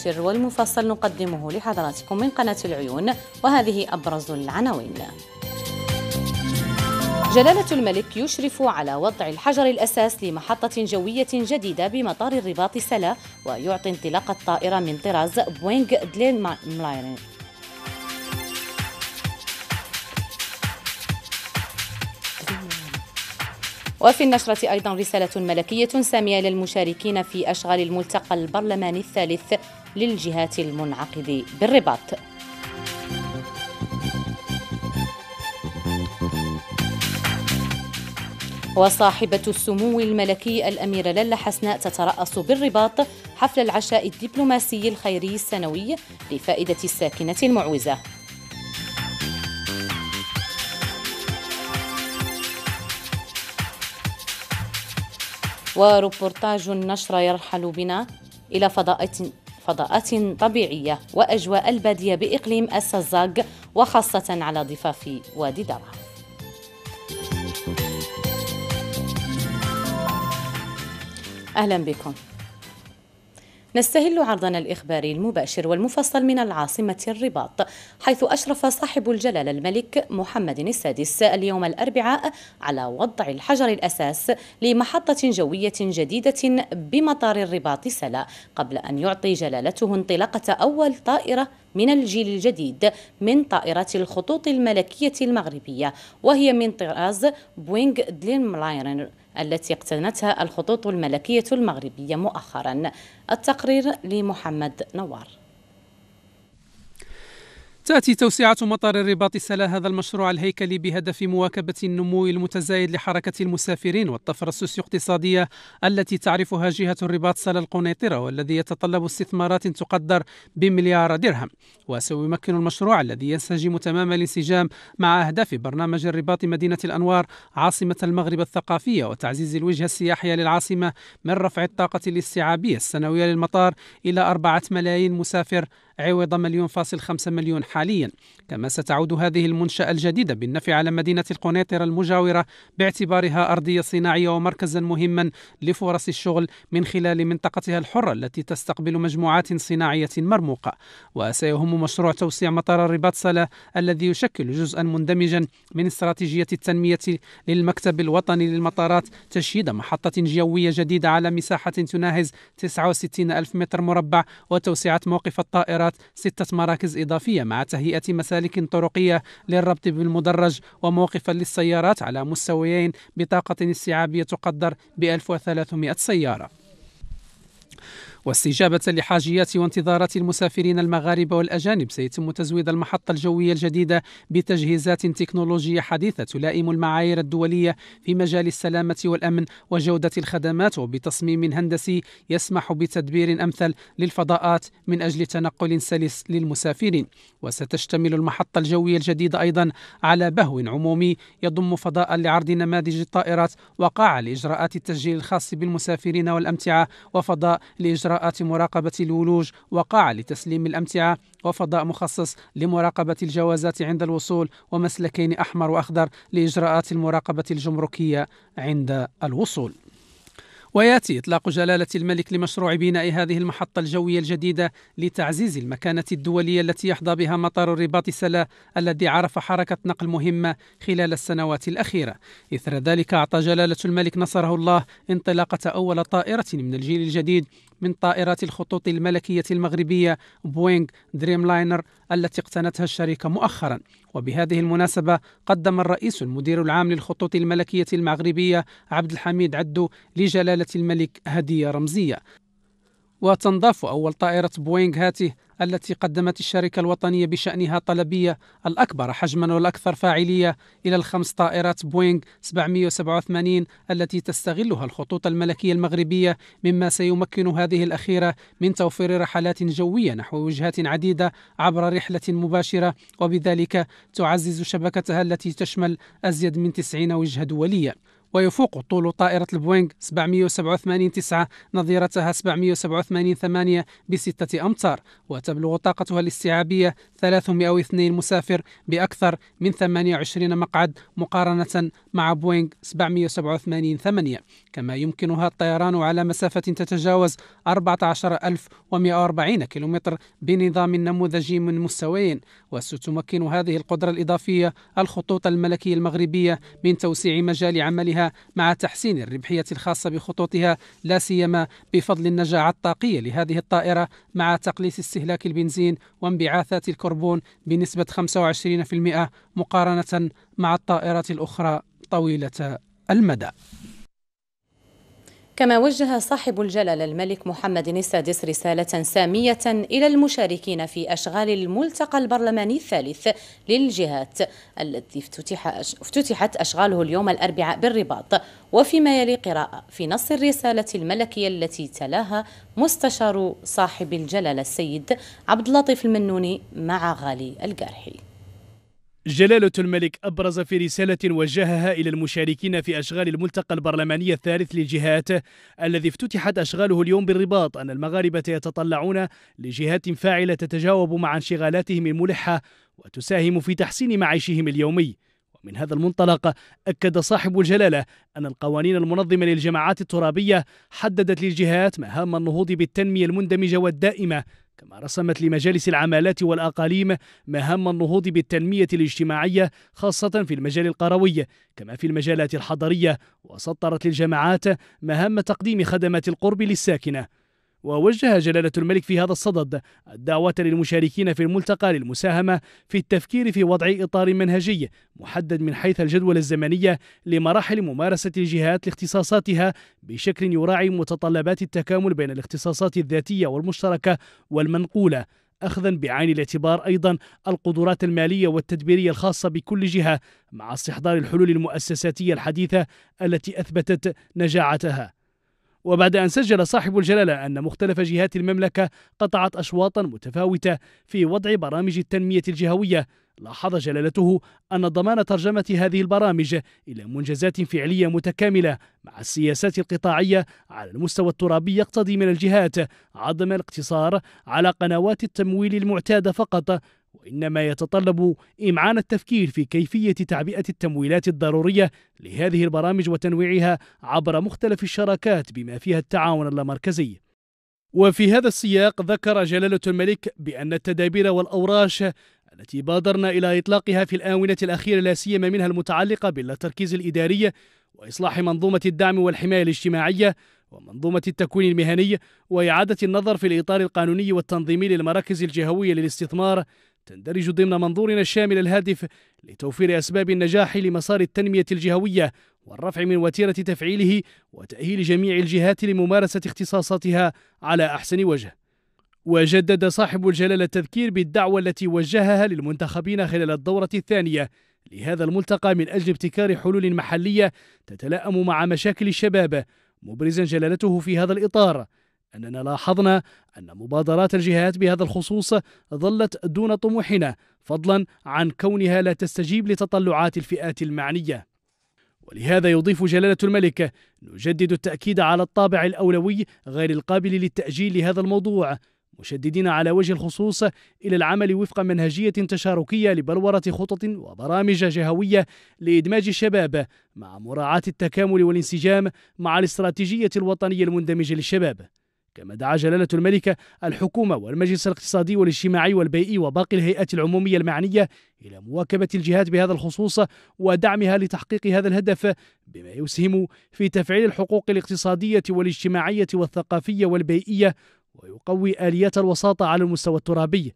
المباشر والمفصل نقدمه لحضراتكم من قناة العيون وهذه أبرز العناوين جلالة الملك يشرف على وضع الحجر الأساس لمحطة جوية جديدة بمطار الرباط سلا ويعطي انطلاق الطائرة من طراز بوينغ دلين ملايرين وفي النشرة أيضا رسالة ملكية سامية للمشاركين في أشغال الملتقى البرلماني الثالث للجهات المنعقد بالرباط وصاحبة السمو الملكي الأميرة للا حسناء تترأس بالرباط حفل العشاء الدبلوماسي الخيري السنوي لفائدة الساكنة المعوزة وروبورتاج النشرة يرحل بنا إلى فضاءات فضاءات طبيعية وأجواء البادية بإقليم السزاق وخاصة على ضفاف وادي درعا أهلا بكم نستهل عرضنا الإخباري المباشر والمفصل من العاصمة الرباط حيث أشرف صاحب الجلالة الملك محمد السادس اليوم الأربعاء على وضع الحجر الأساس لمحطة جوية جديدة بمطار الرباط سلا قبل أن يعطي جلالته انطلاقة أول طائرة من الجيل الجديد من طائرات الخطوط الملكية المغربية وهي من طراز بوينغ لاينر التي اقتنتها الخطوط الملكية المغربية مؤخرا التقرير لمحمد نوار تأتي توسعة مطار الرباط سلا هذا المشروع الهيكلي بهدف مواكبة النمو المتزايد لحركة المسافرين والطفرة السوسيو-اقتصادية التي تعرفها جهة الرباط سلا القنيطرة والذي يتطلب استثمارات تقدر بمليار درهم وسيمكن المشروع الذي ينسجم تمام الانسجام مع أهداف برنامج الرباط مدينة الأنوار عاصمة المغرب الثقافية وتعزيز الوجهة السياحية للعاصمة من رفع الطاقة الاستيعابية السنوية للمطار إلى أربعة ملايين مسافر عوض مليون فاصل خمسة مليون حاليا كما ستعود هذه المنشأة الجديدة بالنفع على مدينة القنيطرة المجاورة باعتبارها أرضية صناعية ومركزا مهما لفرص الشغل من خلال منطقتها الحرة التي تستقبل مجموعات صناعية مرموقة وسيهم مشروع توسيع مطار الرباط صلاة الذي يشكل جزءا مندمجا من استراتيجية التنمية للمكتب الوطني للمطارات تشييد محطة جوية جديدة على مساحة تناهز 69 ألف متر مربع وتوسعة موقف الطائرة للسيارات ستة مراكز إضافية مع تهيئة مسالك طرقية للربط بالمدرج وموقفا للسيارات على مستويين بطاقة استيعابية تقدر ب 1300 سيارة واستجابة لحاجيات وانتظارات المسافرين المغاربة والأجانب سيتم تزويد المحطة الجوية الجديدة بتجهيزات تكنولوجية حديثة تلائم المعايير الدولية في مجال السلامة والأمن وجودة الخدمات وبتصميم هندسي يسمح بتدبير أمثل للفضاءات من أجل تنقل سلس للمسافرين وستشتمل المحطة الجوية الجديدة أيضا على بهو عمومي يضم فضاء لعرض نماذج الطائرات وقاعة لإجراءات التسجيل الخاص بالمسافرين والأمتعة وفضاء لإجراء إجراءات مراقبة الولوج وقاع لتسليم الأمتعة وفضاء مخصص لمراقبة الجوازات عند الوصول ومسلكين أحمر وأخضر لإجراءات المراقبة الجمركية عند الوصول وياتي اطلاق جلاله الملك لمشروع بناء هذه المحطه الجويه الجديده لتعزيز المكانه الدوليه التي يحظى بها مطار الرباط سلا الذي عرف حركه نقل مهمه خلال السنوات الاخيره. اثر ذلك اعطى جلاله الملك نصره الله انطلاقه اول طائره من الجيل الجديد من طائرات الخطوط الملكية المغربية بوينغ دريم لاينر التي اقتنتها الشركة مؤخرا وبهذه المناسبة قدم الرئيس المدير العام للخطوط الملكية المغربية عبد الحميد عدو لجلالة الملك هدية رمزية وتنضاف أول طائرة بوينغ هاته التي قدمت الشركة الوطنية بشأنها طلبية الأكبر حجما والأكثر فاعلية إلى الخمس طائرات بوينغ 787 التي تستغلها الخطوط الملكية المغربية مما سيمكن هذه الأخيرة من توفير رحلات جوية نحو وجهات عديدة عبر رحلة مباشرة وبذلك تعزز شبكتها التي تشمل أزيد من 90 وجهة دولية ويفوق طول طائرة البوينغ 787 9 نظيرتها 787 8 بستة أمتار وتبلغ طاقتها الاستيعابية 302 مسافر بأكثر من 28 مقعد مقارنة مع بوينغ 787 8 كما يمكنها الطيران على مسافة تتجاوز 14140 كيلومتر بنظام نموذجي من مستويين وستمكن هذه القدرة الإضافية الخطوط الملكية المغربية من توسيع مجال عملها مع تحسين الربحية الخاصة بخطوطها لا سيما بفضل النجاعة الطاقية لهذه الطائرة مع تقليص استهلاك البنزين وانبعاثات الكربون بنسبة 25% مقارنة مع الطائرات الأخرى طويلة المدى كما وجه صاحب الجلالة الملك محمد السادس رسالة سامية إلى المشاركين في أشغال الملتقى البرلماني الثالث للجهات التي افتتح افتتحت أشغاله اليوم الأربعاء بالرباط وفيما يلي قراءة في نص الرسالة الملكية التي تلاها مستشار صاحب الجلالة السيد عبد اللطيف المنوني مع غالي الجارحي جلالة الملك أبرز في رسالة وجهها إلى المشاركين في أشغال الملتقى البرلماني الثالث للجهات الذي افتتحت أشغاله اليوم بالرباط أن المغاربة يتطلعون لجهات فاعلة تتجاوب مع انشغالاتهم الملحة وتساهم في تحسين معيشهم اليومي من هذا المنطلق أكد صاحب الجلالة أن القوانين المنظمة للجماعات الترابية حددت للجهات مهام النهوض بالتنمية المندمجة والدائمة كما رسمت لمجالس العمالات والأقاليم مهام النهوض بالتنمية الاجتماعية خاصة في المجال القروي كما في المجالات الحضرية وسطرت للجماعات مهام تقديم خدمات القرب للساكنة ووجه جلالة الملك في هذا الصدد الدعوة للمشاركين في الملتقى للمساهمة في التفكير في وضع إطار منهجي محدد من حيث الجدول الزمنية لمراحل ممارسة الجهات لاختصاصاتها بشكل يراعي متطلبات التكامل بين الاختصاصات الذاتية والمشتركة والمنقولة أخذا بعين الاعتبار أيضا القدرات المالية والتدبيرية الخاصة بكل جهة مع استحضار الحلول المؤسساتية الحديثة التي أثبتت نجاعتها وبعد أن سجل صاحب الجلالة أن مختلف جهات المملكة قطعت أشواطا متفاوتة في وضع برامج التنمية الجهوية لاحظ جلالته أن ضمان ترجمة هذه البرامج إلى منجزات فعلية متكاملة مع السياسات القطاعية على المستوى الترابي يقتضي من الجهات عدم الاقتصار على قنوات التمويل المعتادة فقط وإنما يتطلب إمعان التفكير في كيفية تعبئة التمويلات الضرورية لهذه البرامج وتنويعها عبر مختلف الشراكات بما فيها التعاون اللامركزي وفي هذا السياق ذكر جلالة الملك بأن التدابير والأوراش التي بادرنا إلى إطلاقها في الآونة الأخيرة لا سيما منها المتعلقة بالتركيز الإداري وإصلاح منظومة الدعم والحماية الاجتماعية ومنظومة التكوين المهني وإعادة النظر في الإطار القانوني والتنظيمي للمراكز الجهوية للاستثمار تندرج ضمن منظورنا الشامل الهادف لتوفير أسباب النجاح لمسار التنمية الجهوية والرفع من وتيرة تفعيله وتأهيل جميع الجهات لممارسة اختصاصاتها على أحسن وجه. وجدد صاحب الجلالة التذكير بالدعوة التي وجهها للمنتخبين خلال الدورة الثانية لهذا الملتقى من أجل ابتكار حلول محلية تتلائم مع مشاكل الشباب مبرزا جلالته في هذا الإطار أننا لاحظنا أن مبادرات الجهات بهذا الخصوص ظلت دون طموحنا فضلا عن كونها لا تستجيب لتطلعات الفئات المعنية ولهذا يضيف جلالة الملك نجدد التأكيد على الطابع الأولوي غير القابل للتأجيل لهذا الموضوع مشددين على وجه الخصوص إلى العمل وفق منهجية تشاركية لبلورة خطط وبرامج جهوية لإدماج الشباب مع مراعاة التكامل والانسجام مع الاستراتيجية الوطنية المندمجة للشباب كما دعا جلالة الملكة الحكومة والمجلس الاقتصادي والاجتماعي والبيئي وباقي الهيئات العمومية المعنية إلى مواكبة الجهات بهذا الخصوص ودعمها لتحقيق هذا الهدف بما يسهم في تفعيل الحقوق الاقتصادية والاجتماعية والثقافية والبيئية ويقوي آليات الوساطة على المستوى الترابي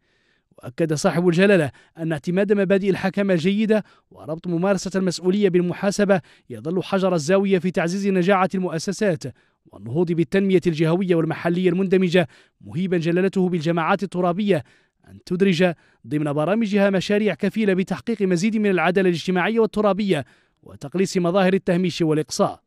وأكد صاحب الجلالة أن اعتماد مبادئ الحكمة الجيدة وربط ممارسة المسؤولية بالمحاسبة يظل حجر الزاوية في تعزيز نجاعة المؤسسات والنهوض بالتنمية الجهوية والمحلية المندمجة مهيبا جلالته بالجماعات الترابية أن تدرج ضمن برامجها مشاريع كفيلة بتحقيق مزيد من العدالة الاجتماعية والترابية وتقليص مظاهر التهميش والإقصاء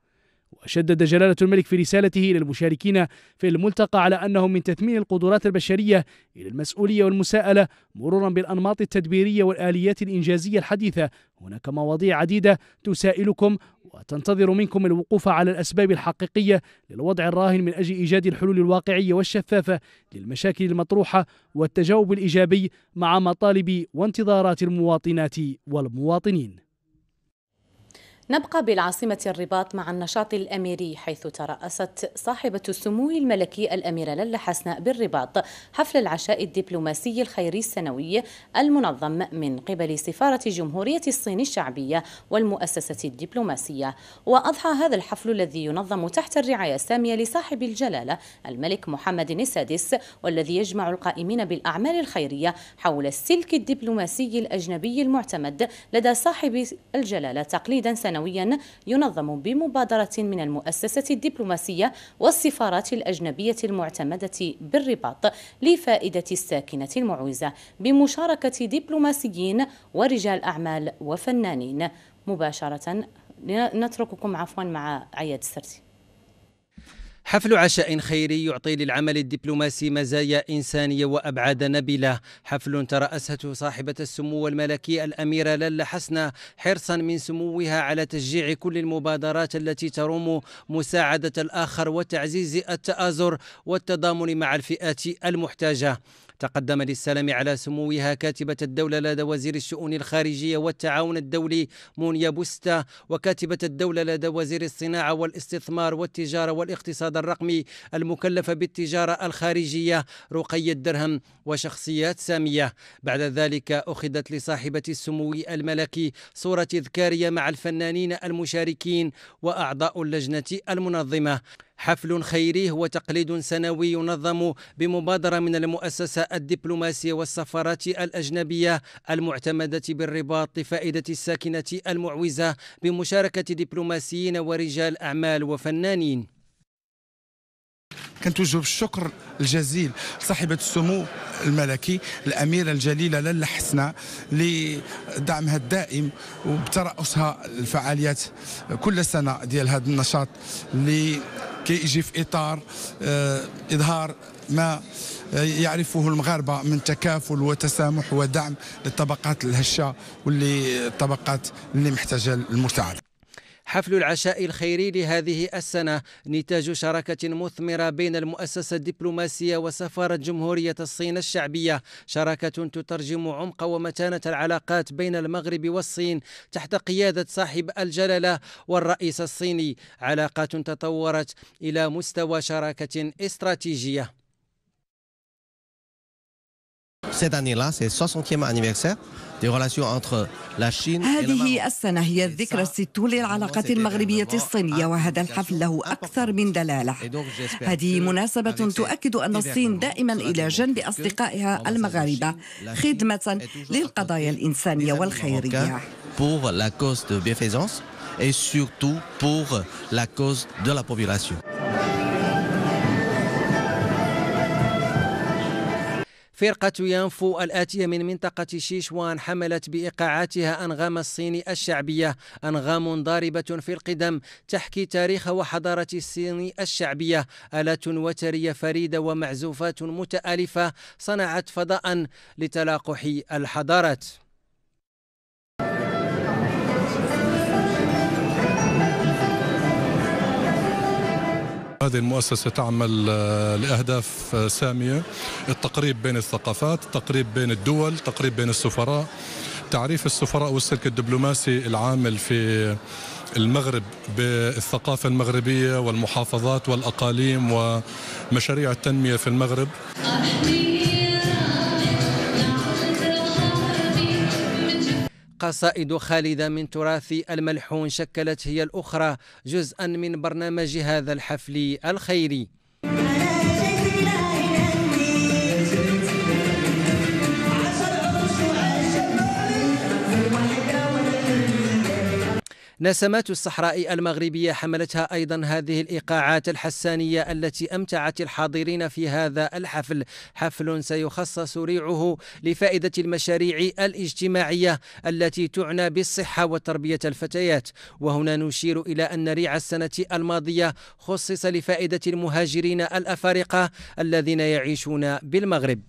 وشدد جلالة الملك في رسالته إلى المشاركين في الملتقى على أنهم من تثمين القدرات البشرية إلى المسؤولية والمساءلة مرورا بالأنماط التدبيرية والآليات الإنجازية الحديثة هناك مواضيع عديدة تسائلكم وتنتظر منكم الوقوف على الأسباب الحقيقية للوضع الراهن من أجل إيجاد الحلول الواقعية والشفافة للمشاكل المطروحة والتجاوب الإيجابي مع مطالب وانتظارات المواطنات والمواطنين نبقى بالعاصمة الرباط مع النشاط الأميري حيث ترأست صاحبة السمو الملكي الأميرة للا حسناء بالرباط حفل العشاء الدبلوماسي الخيري السنوي المنظم من قبل سفارة جمهورية الصين الشعبية والمؤسسة الدبلوماسية وأضحى هذا الحفل الذي ينظم تحت الرعاية السامية لصاحب الجلالة الملك محمد السادس والذي يجمع القائمين بالأعمال الخيرية حول السلك الدبلوماسي الأجنبي المعتمد لدى صاحب الجلالة تقليدا سنويا سنويا ينظم بمبادرة من المؤسسة الدبلوماسية والسفارات الأجنبية المعتمدة بالرباط لفائدة الساكنة المعوزة بمشاركة دبلوماسيين ورجال أعمال وفنانين مباشرة نترككم عفوا مع عياد السرتي حفل عشاء خيري يعطي للعمل الدبلوماسي مزايا إنسانية وأبعاد نبلة حفل ترأسته صاحبة السمو الملكي الأميرة للا حسنة حرصا من سموها على تشجيع كل المبادرات التي تروم مساعدة الآخر وتعزيز التآزر والتضامن مع الفئات المحتاجة تقدم للسلام على سموها كاتبة الدولة لدى وزير الشؤون الخارجية والتعاون الدولي مونيا بوستا وكاتبة الدولة لدى وزير الصناعة والاستثمار والتجارة والاقتصاد الرقمي المكلفة بالتجارة الخارجية رقية الدرهم وشخصيات سامية بعد ذلك أخذت لصاحبة السمو الملكي صورة تذكارية مع الفنانين المشاركين وأعضاء اللجنة المنظمة حفل خيري هو تقليد سنوي ينظم بمبادرة من المؤسسة الدبلوماسية والسفارات الأجنبية المعتمدة بالرباط لفائدة الساكنة المعوزة بمشاركة دبلوماسيين ورجال أعمال وفنانين كنتوجه الشكر الجزيل لصاحبة السمو الملكي الأميرة الجليلة للا حسنة لدعمها الدائم وبترأسها الفعاليات كل سنة ديال هذا النشاط اللي كي يجي في إطار آه، إظهار ما آه، يعرفه المغاربة من تكافل وتسامح ودعم للطبقات الهشة واللي الطبقات اللي محتاجة المساعدة حفل العشاء الخيري لهذه السنة نتاج شراكة مثمرة بين المؤسسة الدبلوماسية وسفارة جمهورية الصين الشعبية شراكة تترجم عمق ومتانة العلاقات بين المغرب والصين تحت قيادة صاحب الجلالة والرئيس الصيني علاقات تطورت إلى مستوى شراكة استراتيجية Cette année-là, c'est le 60e anniversaire هذه السنة هي الذكرى الستون للعلاقات المغربية الصينية وهذا الحفل له أكثر من دلالة هذه مناسبة تؤكد أن الصين دائما إلى جنب أصدقائها المغاربة خدمة للقضايا الإنسانية والخيرية pour la cause de bienfaisance et surtout pour la cause de la population. فرقة يانفو الآتية من منطقة شيشوان حملت بإيقاعاتها أنغام الصين الشعبية أنغام ضاربة في القدم تحكي تاريخ وحضارة الصين الشعبية آلات وترية فريدة ومعزوفات متآلفة صنعت فضاء لتلاقح الحضارات هذه المؤسسة تعمل آه، لأهداف آه، سامية التقريب بين الثقافات التقريب بين الدول التقريب بين السفراء تعريف السفراء والسلك الدبلوماسي العامل في المغرب بالثقافة المغربية والمحافظات والأقاليم ومشاريع التنمية في المغرب قصائد خالدة من تراث الملحون شكلت هي الأخرى جزءا من برنامج هذا الحفل الخيري نسمات الصحراء المغربية حملتها أيضا هذه الإيقاعات الحسانية التي أمتعت الحاضرين في هذا الحفل حفل سيخصص ريعه لفائدة المشاريع الاجتماعية التي تعنى بالصحة وتربية الفتيات وهنا نشير إلى أن ريع السنة الماضية خصص لفائدة المهاجرين الأفارقة الذين يعيشون بالمغرب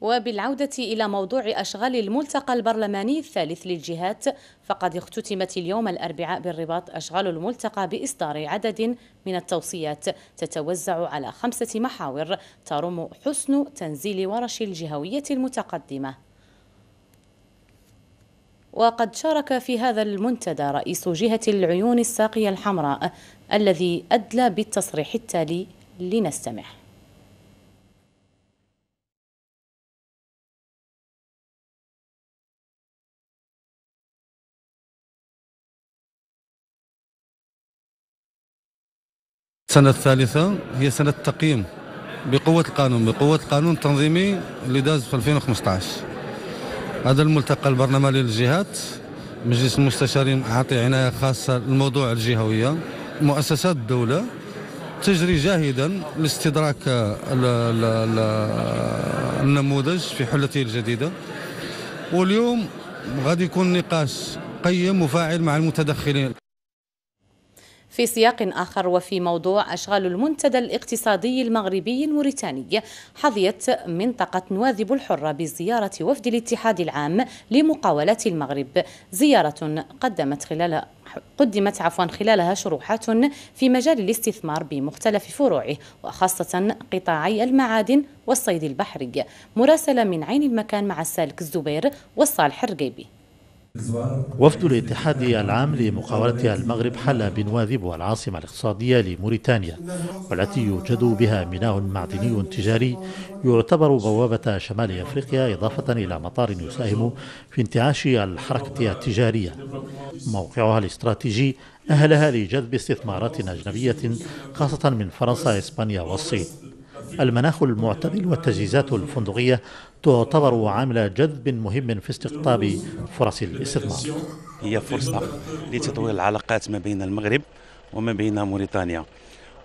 وبالعودة إلى موضوع أشغال الملتقى البرلماني الثالث للجهات فقد اختتمت اليوم الأربعاء بالرباط أشغال الملتقى بإصدار عدد من التوصيات تتوزع على خمسة محاور ترم حسن تنزيل ورش الجهوية المتقدمة وقد شارك في هذا المنتدى رئيس جهة العيون الساقية الحمراء الذي أدلى بالتصريح التالي لنستمع السنة الثالثة هي سنة التقييم بقوة القانون بقوة القانون التنظيمي اللي داز في 2015 هذا الملتقى البرلماني للجهات مجلس المستشارين أعطي عناية خاصة للموضوع الجهوية مؤسسات الدولة تجري جاهدا لاستدراك النموذج في حلته الجديدة واليوم غادي يكون نقاش قيم وفاعل مع المتدخلين في سياق آخر وفي موضوع أشغال المنتدى الاقتصادي المغربي الموريتاني حظيت منطقة نواذب الحرة بزيارة وفد الاتحاد العام لمقاولات المغرب زيارة قدمت خلال قدمت عفوا خلالها شروحات في مجال الاستثمار بمختلف فروعه وخاصة قطاعي المعادن والصيد البحري مراسلة من عين المكان مع السالك الزبير والصالح الرقيبي وفد الاتحاد العام لمقاولة المغرب حل بنواذب والعاصمة الاقتصادية لموريتانيا والتي يوجد بها ميناء معدني تجاري يعتبر بوابة شمال أفريقيا إضافة إلى مطار يساهم في انتعاش الحركة التجارية موقعها الاستراتيجي أهلها لجذب استثمارات أجنبية خاصة من فرنسا إسبانيا والصين المناخ المعتدل والتجهيزات الفندقية تعتبر عامل جذب مهم في استقطاب فرص الاستثمار هي فرصة لتطوير العلاقات ما بين المغرب وما بين موريتانيا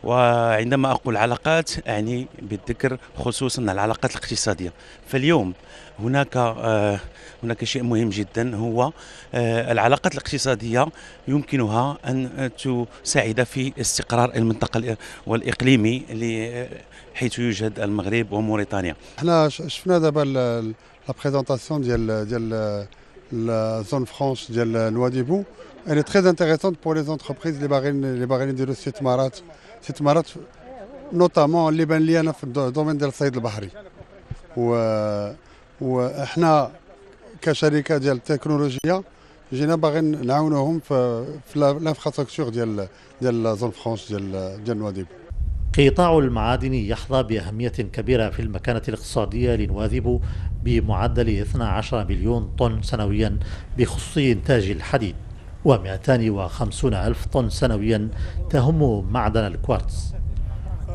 وعندما أقول علاقات أعني بالذكر خصوصا العلاقات الاقتصادية فاليوم هناك آه، هناك شيء مهم جدا هو آه، العلاقات الاقتصادية يمكنها أن تساعد في استقرار المنطقة والإقليمي حيث يوجد المغرب وموريتانيا حنا شفنا دابا لا بريزونطاسيون ديال ديال لا زون فرانس ديال الوادي بو اي تري انتريسونت بور لي زونتربريز لي باغين لي باغين يديروا استثمارات استثمارات نوتامون اللي بان لي انا في الدومين ديال الصيد البحري و وحنا كشركه ديال التكنولوجيا جينا باغين نعاونوهم في في الانفراستركتور ديال ديال زون فرانس ديال ديال الوادي بو قطاع المعادن يحظى بأهمية كبيرة في المكانة الاقتصادية لنواذب بمعدل 12 مليون طن سنويا بخصوص إنتاج الحديد و250 ألف طن سنويا تهم معدن الكوارتز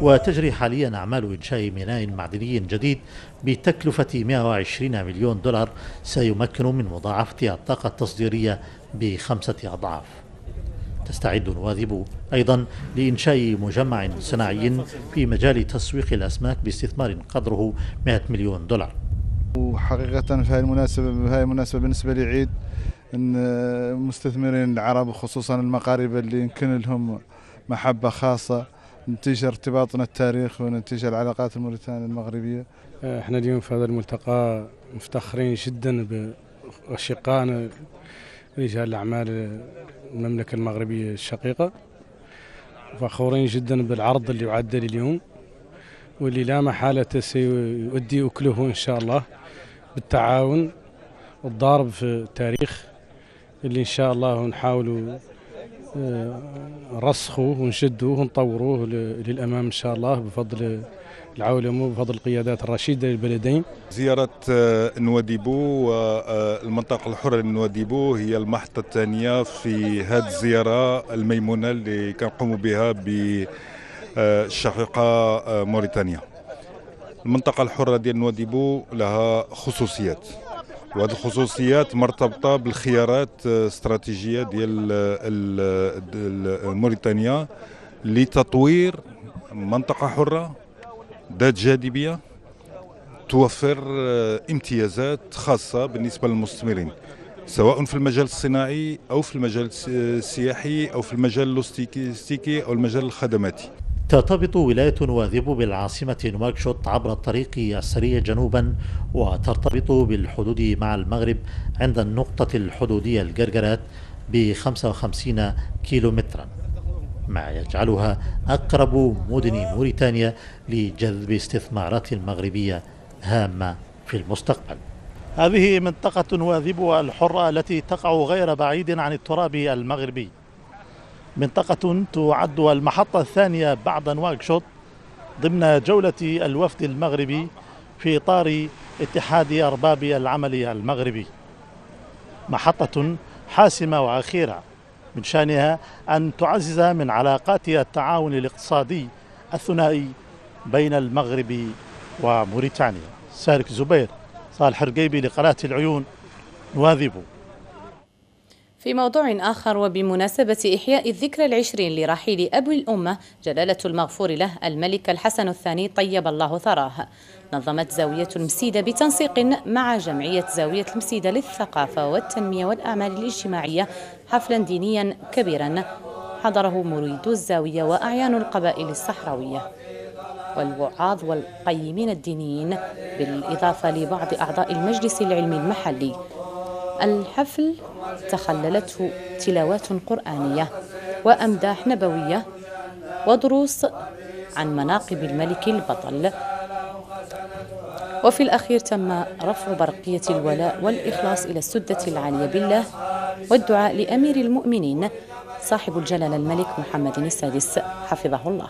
وتجري حاليا أعمال إنشاء ميناء معدني جديد بتكلفة 120 مليون دولار سيمكن من مضاعفة الطاقة التصديرية بخمسة أضعاف تستعد نواذب أيضا لإنشاء مجمع صناعي في مجال تسويق الأسماك باستثمار قدره 100 مليون دولار وحقيقة في هذه المناسبة هاي المناسبة بالنسبة لعيد المستثمرين العرب وخصوصا المقاربة اللي يمكن لهم محبة خاصة نتيجة ارتباطنا التاريخ ونتيجة العلاقات الموريتانية المغربية احنا اليوم في هذا الملتقى مفتخرين جدا بأشقائنا رجال الأعمال المملكة المغربية الشقيقة فخورين جدا بالعرض اللي يعدل اليوم واللي لا محالة سيؤدي أكله إن شاء الله بالتعاون الضارب في التاريخ اللي إن شاء الله نحاول آه، رسخه ونشده ونطوروه للأمام إن شاء الله بفضل العولمه بفضل القيادات الرشيده للبلدين. زياره آه، نواديبو والمنطقه آه، الحره لنواديبو هي المحطه الثانيه في هذه الزياره الميمونه اللي كنقوموا بها بالشقيقه آه، موريتانيا. المنطقه الحره ديال نواديبو لها خصوصيات وهذه الخصوصيات مرتبطه بالخيارات الاستراتيجيه ديال موريتانيا لتطوير منطقه حره ذات جاذبيه توفر آه، امتيازات خاصه بالنسبه للمستثمرين سواء في المجال الصناعي او في المجال آه، السياحي او في المجال اللوستيكي او المجال الخدماتي ترتبط ولاية واذب بالعاصمة نواكشوط عبر الطريق السريع جنوبا وترتبط بالحدود مع المغرب عند النقطة الحدودية الجرجرات ب 55 كيلومترا ما يجعلها أقرب مدن موريتانيا لجذب استثمارات مغربية هامة في المستقبل هذه منطقة واذبها الحرة التي تقع غير بعيد عن التراب المغربي منطقة تعد المحطة الثانية بعد نواكشوط ضمن جولة الوفد المغربي في إطار اتحاد أرباب العمل المغربي محطة حاسمة وأخيرة من شأنها أن تعزز من علاقات التعاون الاقتصادي الثنائي بين المغرب وموريتانيا سارك زبير صالح رقيبي لقناة العيون نواذبه في موضوع آخر وبمناسبة إحياء الذكرى العشرين لرحيل أبو الأمة جلالة المغفور له الملك الحسن الثاني طيب الله ثراه نظمت زاوية المسيدة بتنسيق مع جمعية زاوية المسيدة للثقافة والتنمية والأعمال الاجتماعية حفلا دينيا كبيرا حضره مريدو الزاوية وأعيان القبائل الصحراوية والوعاظ والقيمين الدينيين بالإضافة لبعض أعضاء المجلس العلمي المحلي الحفل تخللته تلاوات قرآنية وأمداح نبوية ودروس عن مناقب الملك البطل وفي الأخير تم رفع برقية الولاء والإخلاص إلى السدة العالية بالله والدعاء لأمير المؤمنين صاحب الجلالة الملك محمد السادس حفظه الله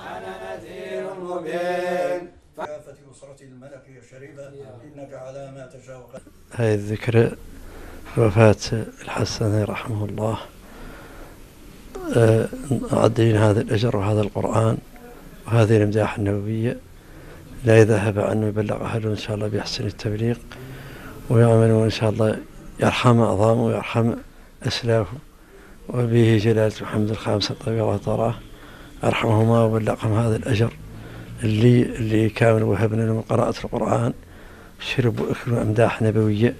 هذه الذكرى وفاة الحسن رحمه الله أعدين آه، هذا الأجر وهذا القرآن وهذه الإمداح النبوية لا يذهب عنه يبلغ أهله إن شاء الله بيحسن التبليغ ويعمل إن شاء الله يرحم أعظامه ويرحم أسلافه وبه جلالة محمد الخامس الطبيب وطراه أرحمهما وبلغهم هذا الأجر اللي اللي كامل وهبنا لهم من قراءة القرآن شربوا أكلوا أمداح نبوية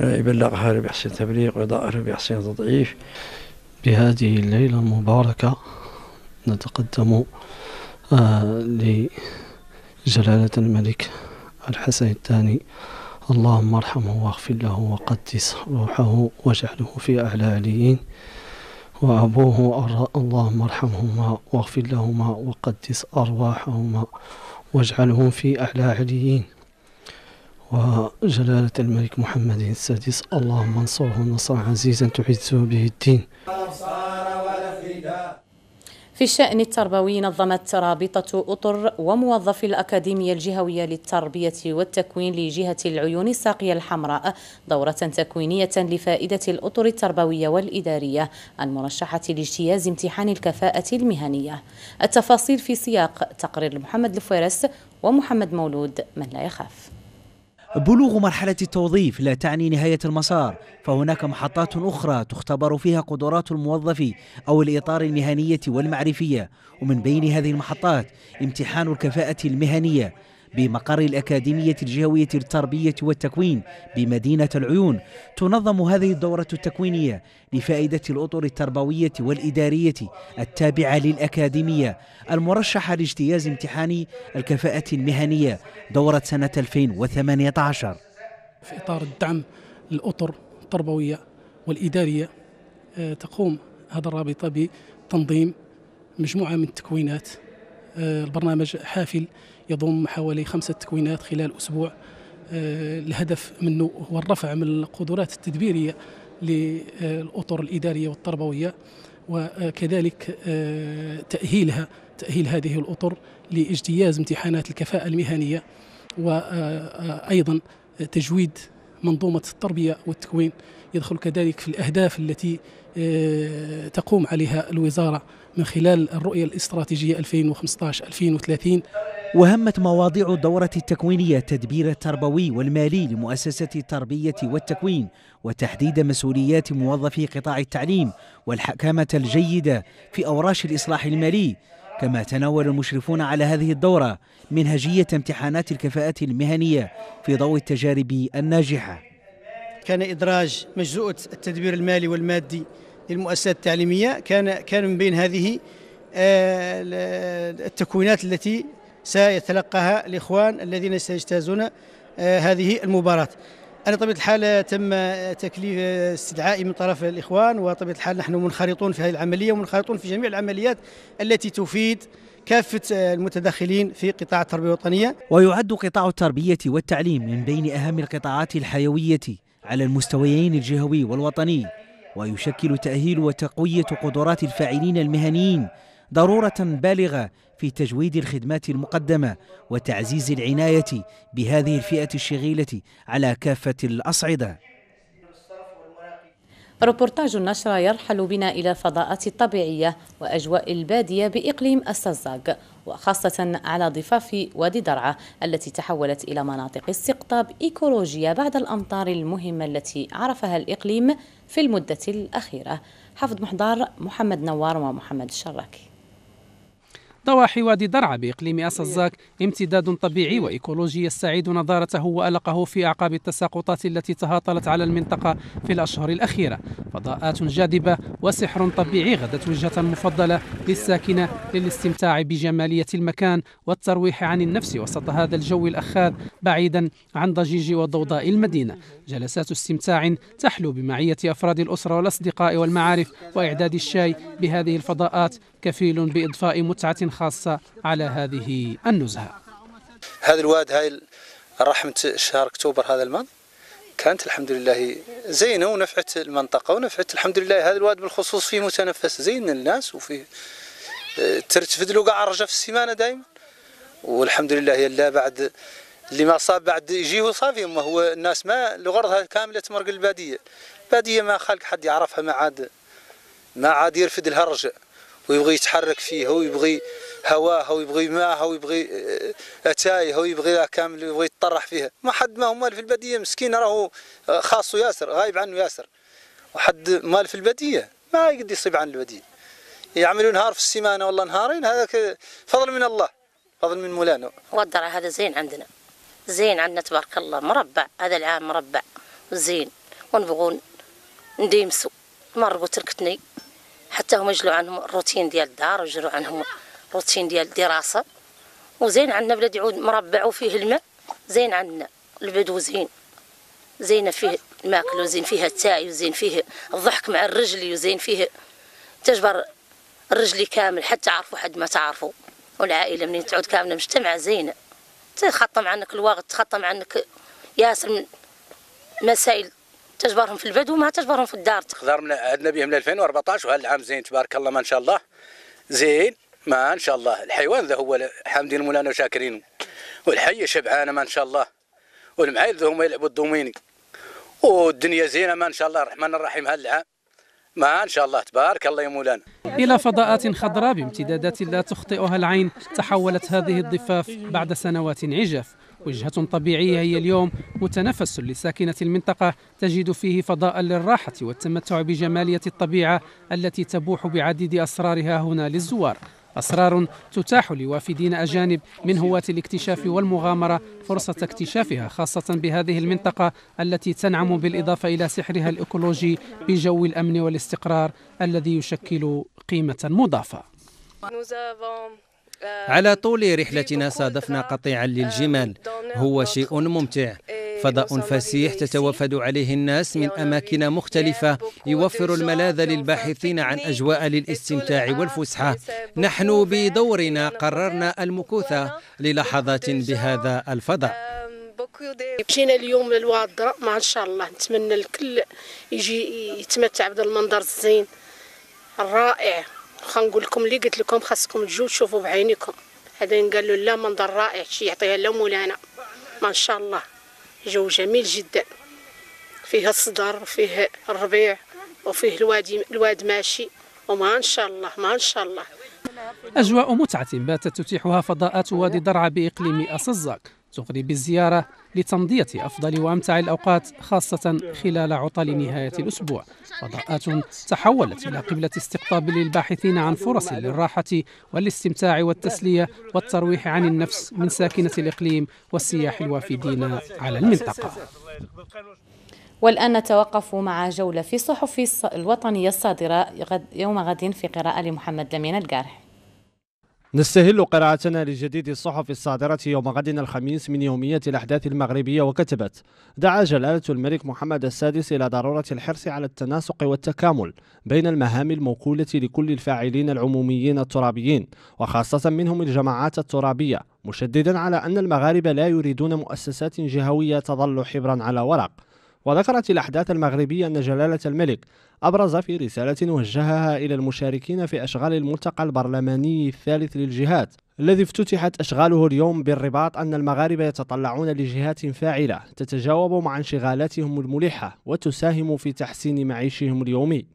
يبلغ أهله بحسن التبليغ ويضع أهله بحسن تضعيف بهذه الليلة المباركة نتقدم آه جلالة الملك الحسن الثاني اللهم ارحمه واغفر له وقدس روحه واجعله في أعلى عليين وأبوه اللهم ارحمهما واغفر لهما وقدس أرواحهما واجعلهم في أعلى عليين وجلالة الملك محمد السادس اللهم انصره نصرا عزيزا تعزه به الدين في الشأن التربوي نظمت رابطة أطر وموظفي الأكاديمية الجهوية للتربية والتكوين لجهة العيون الساقية الحمراء دورة تكوينية لفائدة الأطر التربوية والإدارية المرشحة لاجتياز امتحان الكفاءة المهنية التفاصيل في سياق تقرير محمد الفيرس ومحمد مولود من لا يخاف بلوغ مرحلة التوظيف لا تعني نهاية المسار فهناك محطات أخرى تختبر فيها قدرات الموظف أو الإطار المهنية والمعرفية ومن بين هذه المحطات امتحان الكفاءة المهنية بمقر الأكاديمية الجهوية للتربية والتكوين بمدينة العيون تنظم هذه الدورة التكوينية لفائدة الأطر التربوية والإدارية التابعة للأكاديمية المرشحة لاجتياز امتحان الكفاءة المهنية دورة سنة 2018 في إطار الدعم الأطر التربوية والإدارية آه، تقوم هذا الرابطة بتنظيم مجموعة من التكوينات آه، البرنامج حافل يضم حوالي خمسة تكوينات خلال أسبوع آه، الهدف منه هو الرفع من القدرات التدبيرية للأطر الإدارية والتربوية وكذلك آه، تأهيلها تأهيل هذه الأطر لاجتياز امتحانات الكفاءة المهنية وأيضا آه، تجويد منظومة التربية والتكوين يدخل كذلك في الأهداف التي تقوم عليها الوزارة من خلال الرؤية الاستراتيجية 2015-2030 وهمت مواضيع الدورة التكوينية التدبير التربوي والمالي لمؤسسة التربية والتكوين وتحديد مسؤوليات موظفي قطاع التعليم والحكامة الجيدة في أوراش الإصلاح المالي كما تناول المشرفون على هذه الدورة منهجية امتحانات الكفاءة المهنية في ضوء التجارب الناجحة كان إدراج مجزوءة التدبير المالي والمادي للمؤسسات التعليمية كان كان من بين هذه آه، التكوينات التي سيتلقاها الإخوان الذين سيجتازون آه، هذه المباراة أنا طبيعة الحال تم تكليف استدعائي من طرف الإخوان وطبيعة الحال نحن منخرطون في هذه العملية ومنخرطون في جميع العمليات التي تفيد كافة آه، المتدخلين في قطاع التربية الوطنية ويعد قطاع التربية والتعليم من بين أهم القطاعات الحيوية على المستويين الجهوي والوطني ويشكل تأهيل وتقوية قدرات الفاعلين المهنيين ضروره بالغه في تجويد الخدمات المقدمه وتعزيز العنايه بهذه الفئه الشغيله على كافه الاصعده روبورتاج النشرة يرحل بنا إلى الفضاءات الطبيعية وأجواء البادية بإقليم السزاق وخاصة على ضفاف وادي درعا التي تحولت إلى مناطق استقطاب إيكولوجية بعد الأمطار المهمة التي عرفها الإقليم في المدة الأخيرة حفظ محضار محمد نوار ومحمد الشراكي ضواحي وادي درعا بإقليم أسزاك امتداد طبيعي وإيكولوجي يستعيد نظارته وألقه في أعقاب التساقطات التي تهاطلت على المنطقة في الأشهر الأخيرة فضاءات جاذبة وسحر طبيعي غدت وجهة مفضلة للساكنة للاستمتاع بجمالية المكان والترويح عن النفس وسط هذا الجو الأخاذ بعيدا عن ضجيج وضوضاء المدينة جلسات استمتاع تحلو بمعية أفراد الأسرة والأصدقاء والمعارف وإعداد الشاي بهذه الفضاءات كفيل بإضفاء متعة خاصة على هذه النزهة هذا الواد هاي رحمة شهر أكتوبر هذا الماضي كانت الحمد لله زينة ونفعت المنطقة ونفعت الحمد لله هذا الواد بالخصوص فيه متنفس زين الناس وفيه آه، ترتفد له قاع رجا في السيمانة دائما والحمد لله يلا بعد اللي ما صاب بعد يجيه صافي ما هو الناس ما الغرض كاملة تمرق البادية البادية ما خلق حد يعرفها ما عاد ما عاد يرفد لها الرجاء ويبغي يتحرك فيه هو يبغي هواه هو يبغي ماء هو يبغي آه، اتاي هو يبغي لها كامل يبغي يتطرح فيها ما حد ما هو مال في البديه مسكين راهو آه، خاصه ياسر غايب عنه ياسر وحد مال في البديه ما يقدر يصيب عن البديه يعملون نهار في السيمانه والله نهارين هذا فضل من الله فضل من مولانا والدرع هذا زين عندنا زين عندنا تبارك الله مربع هذا العام مربع زين ونبغون نديمسو مرة تركتني حتى هما جلو عنهم الروتين ديال الدار وجلو عنهم الروتين ديال الدراسه وزين عندنا بلاد يعود مربع وفيه الماء زين عندنا البدو زين زينه فيه الماكل وزين فيها التاي وزين فيه الضحك مع الرجل وزين فيه تجبر الرجلي كامل حتى عرفوا حد ما تعرفوا والعائله منين تعود كامله مجتمعه زينه تخطم عنك الوقت تخطم عنك ياسر من مسائل تجبرهم في البدو ما تجبرهم في الدار خضار من عندنا بهم 2014 وهالعام زين تبارك الله ما ان شاء الله زين ما ان شاء الله الحيوان ذا هو حامدين مولانا وشاكرينه والحيه شبعانه ما ان شاء الله والمعايل ذا هما يلعبوا الدوميني والدنيا زينه ما ان شاء الله الرحمن الرحيم هالعام ما ان شاء الله تبارك الله يا مولانا الى فضاءات خضراء بامتدادات لا تخطئها العين تحولت هذه الضفاف بعد سنوات عجاف وجهة طبيعية هي اليوم متنفس لساكنة المنطقة تجد فيه فضاء للراحة والتمتع بجمالية الطبيعة التي تبوح بعديد أسرارها هنا للزوار أسرار تتاح لوافدين أجانب من هواة الاكتشاف والمغامرة فرصة اكتشافها خاصة بهذه المنطقة التي تنعم بالإضافة إلى سحرها الإيكولوجي بجو الأمن والاستقرار الذي يشكل قيمة مضافة. على طول رحلتنا صادفنا قطيعا للجمال هو شيء ممتع فضاء فسيح تتوافد عليه الناس من أماكن مختلفة يوفر الملاذ للباحثين عن أجواء للاستمتاع والفسحة نحن بدورنا قررنا المكوث للحظات بهذا الفضاء مشينا اليوم للواد الظلام ان شاء الله نتمنى الكل يجي يتمتع بهذا المنظر الزين الرائع واخا نقول لكم اللي قلت لكم خاصكم تجوا تشوفوا بعينيكم هذا قال له لا منظر رائع شي يعطيها لا مولانا ما شاء الله جو جميل جدا فيه الصدر وفيه الربيع وفيه الوادي الواد ماشي وما ان شاء الله ما ان شاء الله أجواء متعة باتت تتيحها فضاءات وادي درعا بإقليم أصزاك تغري بالزيارة لتمضية أفضل وأمتع الأوقات خاصة خلال عطل نهاية الأسبوع فضاءات تحولت إلى قبلة استقطاب للباحثين عن فرص للراحة والاستمتاع والتسلية والترويح عن النفس من ساكنة الإقليم والسياح الوافدين على المنطقة والآن نتوقف مع جولة في صحف الوطنية الصادرة يوم غد في قراءة لمحمد لمين الجارح نستهل قراءتنا لجديد الصحف الصادرة يوم غد الخميس من يومية الأحداث المغربية وكتبت دعا جلالة الملك محمد السادس إلى ضرورة الحرص على التناسق والتكامل بين المهام الموكولة لكل الفاعلين العموميين الترابيين وخاصة منهم الجماعات الترابية مشددا على أن المغاربة لا يريدون مؤسسات جهوية تظل حبرا على ورق وذكرت الأحداث المغربية أن جلالة الملك أبرز في رسالة وجهها إلى المشاركين في أشغال الملتقى البرلماني الثالث للجهات الذي افتتحت أشغاله اليوم بالرباط أن المغاربة يتطلعون لجهات فاعلة تتجاوب مع انشغالاتهم الملحة وتساهم في تحسين معيشهم اليومي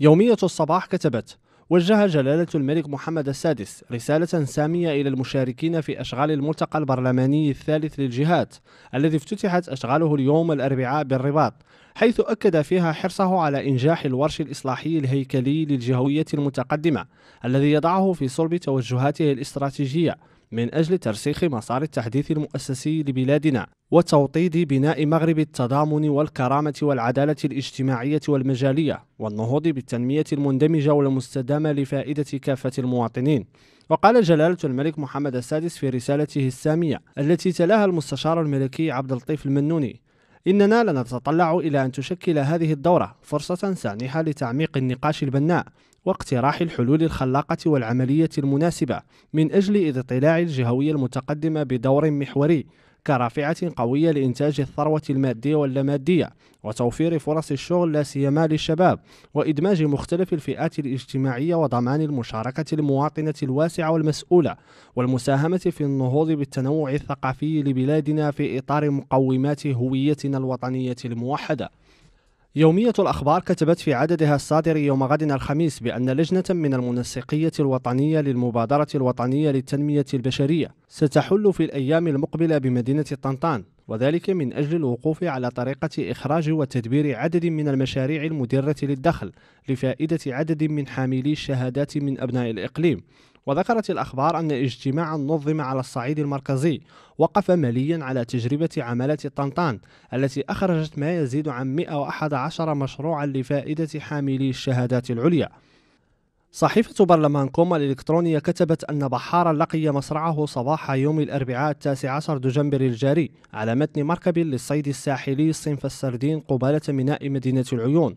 يومية الصباح كتبت وجه جلالة الملك محمد السادس رسالة سامية إلى المشاركين في أشغال الملتقى البرلماني الثالث للجهات الذي افتتحت أشغاله اليوم الأربعاء بالرباط حيث أكد فيها حرصه على إنجاح الورش الإصلاحي الهيكلي للجهوية المتقدمة الذي يضعه في صلب توجهاته الاستراتيجية من أجل ترسيخ مسار التحديث المؤسسي لبلادنا وتوطيد بناء مغرب التضامن والكرامة والعدالة الاجتماعية والمجالية والنهوض بالتنمية المندمجة والمستدامة لفائدة كافة المواطنين وقال جلالة الملك محمد السادس في رسالته السامية التي تلاها المستشار الملكي عبد اللطيف المنوني إننا لنتطلع إلى أن تشكل هذه الدورة فرصة سانحة لتعميق النقاش البناء واقتراح الحلول الخلاقة والعملية المناسبة من أجل اطلاع الجهوية المتقدمة بدور محوري كرافعة قوية لإنتاج الثروة المادية واللامادية وتوفير فرص الشغل لا سيما للشباب وإدماج مختلف الفئات الاجتماعية وضمان المشاركة المواطنة الواسعة والمسؤولة والمساهمة في النهوض بالتنوع الثقافي لبلادنا في إطار مقومات هويتنا الوطنية الموحدة يومية الأخبار كتبت في عددها الصادر يوم غد الخميس بأن لجنة من المنسقية الوطنية للمبادرة الوطنية للتنمية البشرية ستحل في الأيام المقبلة بمدينة طنطان وذلك من أجل الوقوف على طريقة إخراج وتدبير عدد من المشاريع المدرة للدخل لفائدة عدد من حاملي الشهادات من أبناء الإقليم وذكرت الأخبار أن اجتماعا نظم على الصعيد المركزي وقف مليا على تجربة عملة طنطان التي أخرجت ما يزيد عن 111 مشروعا لفائدة حاملي الشهادات العليا صحيفة برلمان كوما الإلكترونية كتبت أن بحارا لقي مصرعه صباح يوم الأربعاء التاسع عشر دجنبر الجاري على متن مركب للصيد الساحلي صنف السردين قبالة ميناء مدينة العيون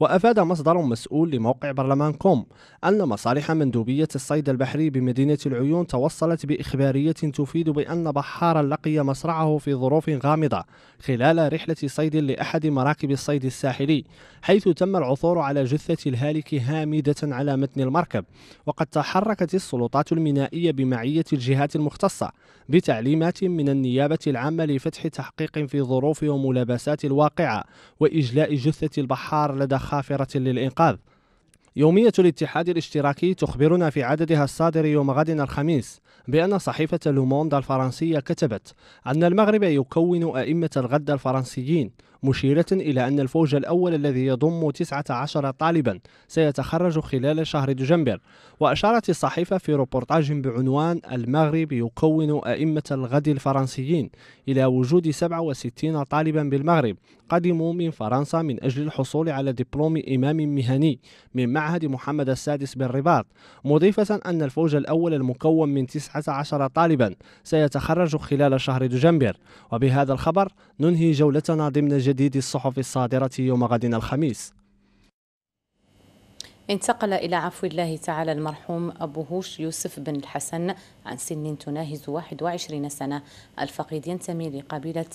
وأفاد مصدر مسؤول لموقع برلمان كوم أن مصالح مندوبية الصيد البحري بمدينة العيون توصلت بإخبارية تفيد بأن بحارا لقي مصرعه في ظروف غامضة خلال رحلة صيد لأحد مراكب الصيد الساحلي حيث تم العثور على جثة الهالك هامدة على متن المركب وقد تحركت السلطات المينائية بمعية الجهات المختصة بتعليمات من النيابة العامة لفتح تحقيق في ظروف وملابسات الواقعة وإجلاء جثة البحار لدى خافرة للإنقاذ يومية الاتحاد الاشتراكي تخبرنا في عددها الصادر يوم غد الخميس بأن صحيفة لوموند الفرنسية كتبت أن المغرب يكون أئمة الغد الفرنسيين مشيرة إلى أن الفوج الأول الذي يضم 19 طالبا سيتخرج خلال شهر دجنبر وأشارت الصحيفة في روبورتاج بعنوان المغرب يكون أئمة الغد الفرنسيين إلى وجود 67 طالبا بالمغرب قدموا من فرنسا من أجل الحصول على دبلوم إمام مهني من معهد محمد السادس بالرباط مضيفة أن الفوج الأول المكون من 19 طالبا سيتخرج خلال شهر دجنبر وبهذا الخبر ننهي جولتنا ضمن جديد الصحف الصادرة يوم غد الخميس انتقل إلى عفو الله تعالى المرحوم أبو هوش يوسف بن الحسن عن سن تناهز 21 سنة الفقيد ينتمي لقبيلة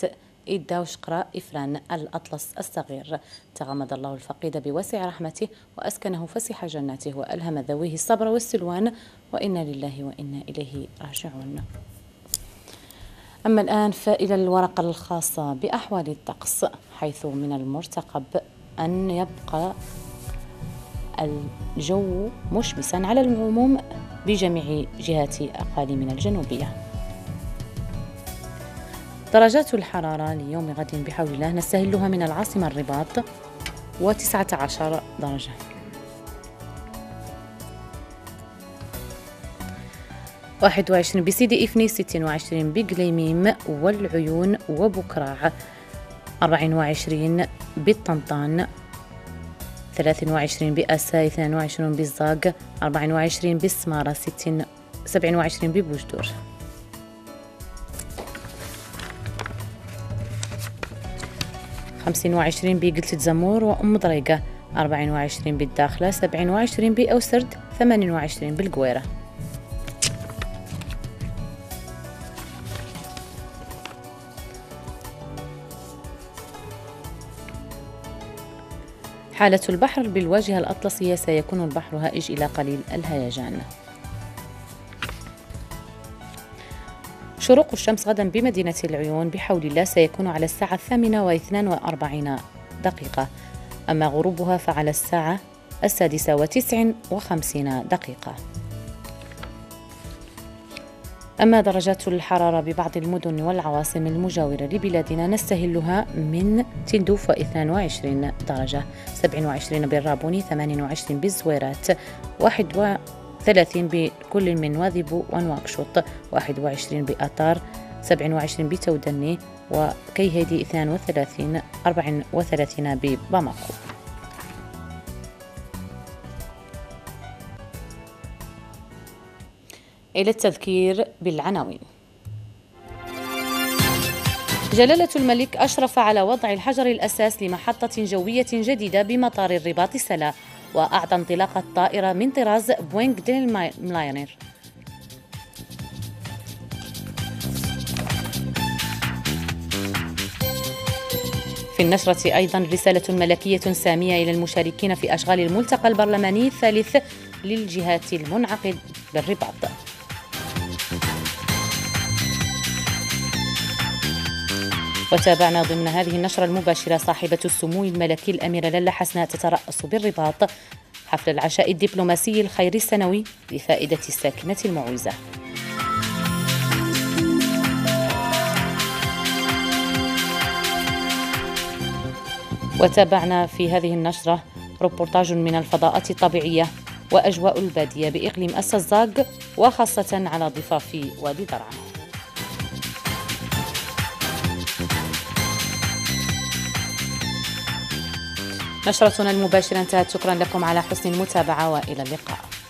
إداوشقراء إفران الأطلس الصغير تغمد الله الفقيد بوسع رحمته وأسكنه فسح جناته وألهم ذويه الصبر والسلوان وإنا لله وإنا إليه راجعون أما الآن فإلى الورقة الخاصة بأحوال الطقس حيث من المرتقب أن يبقى الجو مشمسا على العموم بجميع جهات أقاليمنا الجنوبية درجات الحرارة ليوم غد بحول الله نستهلها من العاصمة الرباط و19 درجة 21 بسيدي إفني 26 بقليميم والعيون وبكراع 24 بالطنطان 23 بأساي 22 بالزاق 24 بالسمارة 60 27 ببوجدور خمسين وعشرين بقلت زمور وأم ضريقة أربعين وعشرين بالداخلة سبعين وعشرين بأوسرد ثمانين وعشرين بالقويرة حالة البحر بالواجهة الأطلسية سيكون البحر هائج إلى قليل الهيجان شروق الشمس غدا بمدينة العيون بحول الله سيكون على الساعة الثامنة واثنان وأربعين دقيقة أما غروبها فعلى الساعة السادسة وتسع وخمسين دقيقة أما درجات الحرارة ببعض المدن والعواصم المجاورة لبلادنا نستهلها من تندوف 22 درجة 27 بالرابوني 28 بالزويرات 31 بكل من واذب ونواكشوط 21 بأطار 27 بتودني وكيهدي 32 34 بباماكو إلى التذكير بالعناوين جلالة الملك أشرف على وضع الحجر الأساس لمحطة جوية جديدة بمطار الرباط السلا وأعطى انطلاق الطائرة من طراز بوينغ ديل ملاينر في النشرة أيضا رسالة ملكية سامية إلى المشاركين في أشغال الملتقى البرلماني الثالث للجهات المنعقد بالرباط وتابعنا ضمن هذه النشرة المباشرة صاحبة السمو الملكي الأميرة للا حسناء تترأس بالرباط حفل العشاء الدبلوماسي الخيري السنوي بفائدة الساكنة المعوزة وتابعنا في هذه النشرة روبورتاج من الفضاءات الطبيعية وأجواء البادية بإقليم السزاق وخاصة على ضفاف وادي درعا نشرتنا المباشرة انتهت شكرا لكم على حسن المتابعة وإلى اللقاء